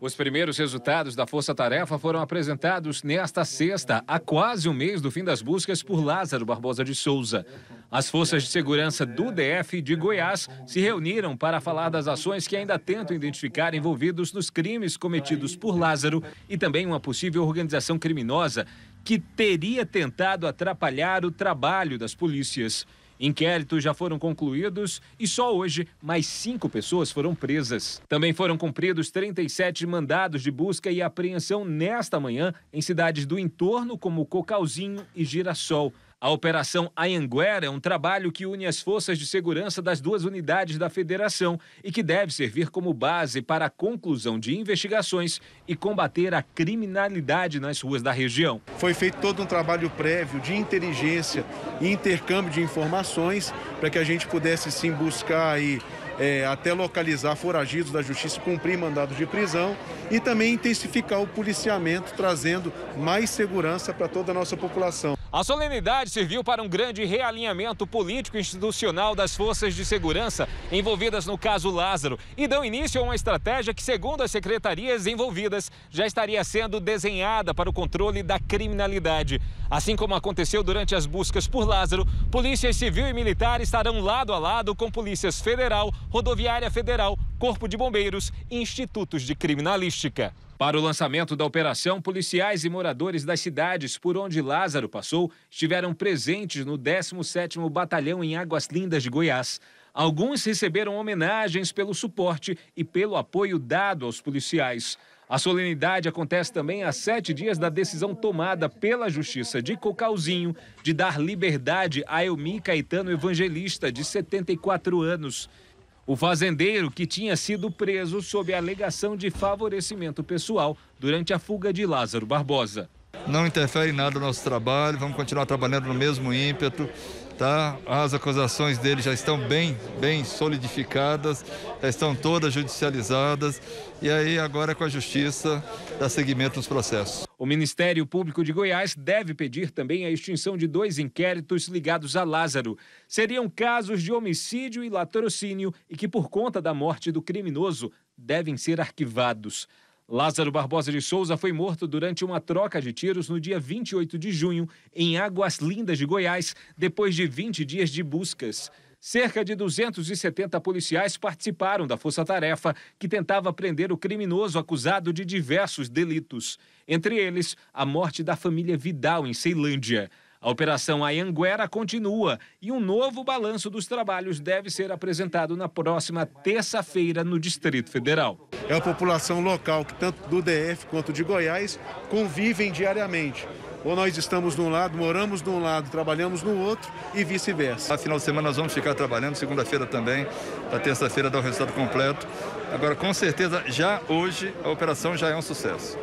Os primeiros resultados da Força Tarefa foram apresentados nesta sexta, há quase um mês do fim das buscas por Lázaro Barbosa de Souza. As forças de segurança do DF e de Goiás se reuniram para falar das ações que ainda tentam identificar envolvidos nos crimes cometidos por Lázaro e também uma possível organização criminosa que teria tentado atrapalhar o trabalho das polícias. Inquéritos já foram concluídos e só hoje mais cinco pessoas foram presas. Também foram cumpridos 37 mandados de busca e apreensão nesta manhã em cidades do entorno como Cocalzinho e Girassol. A Operação Anhanguera é um trabalho que une as forças de segurança das duas unidades da federação e que deve servir como base para a conclusão de investigações e combater a criminalidade nas ruas da região. Foi feito todo um trabalho prévio de inteligência e intercâmbio de informações para que a gente pudesse sim buscar aí é, até localizar foragidos da justiça, cumprir mandados de prisão e também intensificar o policiamento, trazendo mais segurança para toda a nossa população. A solenidade serviu para um grande realinhamento político-institucional das forças de segurança envolvidas no caso Lázaro e dão início a uma estratégia que, segundo as secretarias envolvidas, já estaria sendo desenhada para o controle da criminalidade. Assim como aconteceu durante as buscas por Lázaro, polícias civil e militar estarão lado a lado com polícias federal, rodoviária federal, corpo de bombeiros e institutos de criminalística. Para o lançamento da operação, policiais e moradores das cidades por onde Lázaro passou estiveram presentes no 17º Batalhão em Águas Lindas de Goiás. Alguns receberam homenagens pelo suporte e pelo apoio dado aos policiais. A solenidade acontece também a sete dias da decisão tomada pela Justiça de Cocalzinho de dar liberdade a Elmi Caetano Evangelista, de 74 anos. O fazendeiro, que tinha sido preso sob a alegação de favorecimento pessoal durante a fuga de Lázaro Barbosa. Não interfere em nada no nosso trabalho, vamos continuar trabalhando no mesmo ímpeto. Tá? As acusações dele já estão bem, bem solidificadas, já estão todas judicializadas e aí agora é com a justiça dar seguimento nos processos. O Ministério Público de Goiás deve pedir também a extinção de dois inquéritos ligados a Lázaro. Seriam casos de homicídio e latrocínio e que por conta da morte do criminoso devem ser arquivados. Lázaro Barbosa de Souza foi morto durante uma troca de tiros no dia 28 de junho, em Águas Lindas de Goiás, depois de 20 dias de buscas. Cerca de 270 policiais participaram da força-tarefa que tentava prender o criminoso acusado de diversos delitos, entre eles a morte da família Vidal em Ceilândia. A operação Ayanguera continua e um novo balanço dos trabalhos deve ser apresentado na próxima terça-feira no Distrito Federal é a população local, que tanto do DF quanto de Goiás convivem diariamente. Ou nós estamos de um lado, moramos de um lado, trabalhamos no outro e vice-versa. final de semana nós vamos ficar trabalhando, segunda-feira também, para terça-feira dar o resultado completo. Agora, com certeza, já hoje a operação já é um sucesso.